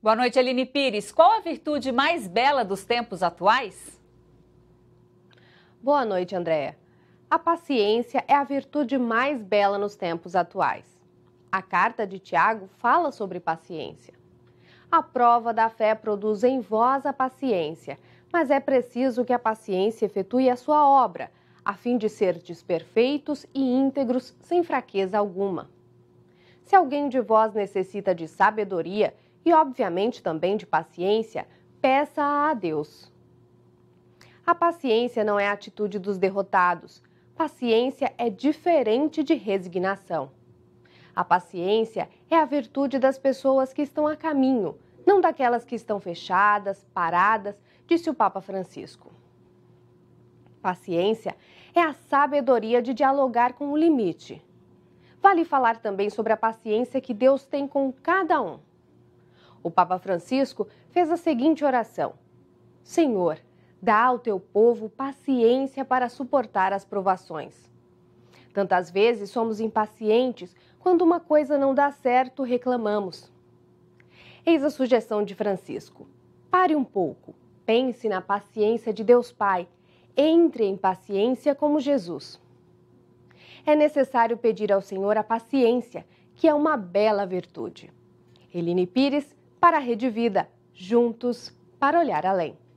Boa noite, Aline Pires. Qual a virtude mais bela dos tempos atuais? Boa noite, Andréa. A paciência é a virtude mais bela nos tempos atuais. A carta de Tiago fala sobre paciência. A prova da fé produz em vós a paciência, mas é preciso que a paciência efetue a sua obra, a fim de serdes perfeitos e íntegros, sem fraqueza alguma. Se alguém de vós necessita de sabedoria, e, obviamente, também de paciência, peça a Deus. A paciência não é a atitude dos derrotados. Paciência é diferente de resignação. A paciência é a virtude das pessoas que estão a caminho, não daquelas que estão fechadas, paradas, disse o Papa Francisco. Paciência é a sabedoria de dialogar com o limite. Vale falar também sobre a paciência que Deus tem com cada um. O Papa Francisco fez a seguinte oração: Senhor, dá ao teu povo paciência para suportar as provações. Tantas vezes somos impacientes quando uma coisa não dá certo, reclamamos. Eis a sugestão de Francisco: pare um pouco, pense na paciência de Deus Pai, entre em paciência como Jesus. É necessário pedir ao Senhor a paciência, que é uma bela virtude. Eline Pires, para a Rede Vida, juntos para olhar além.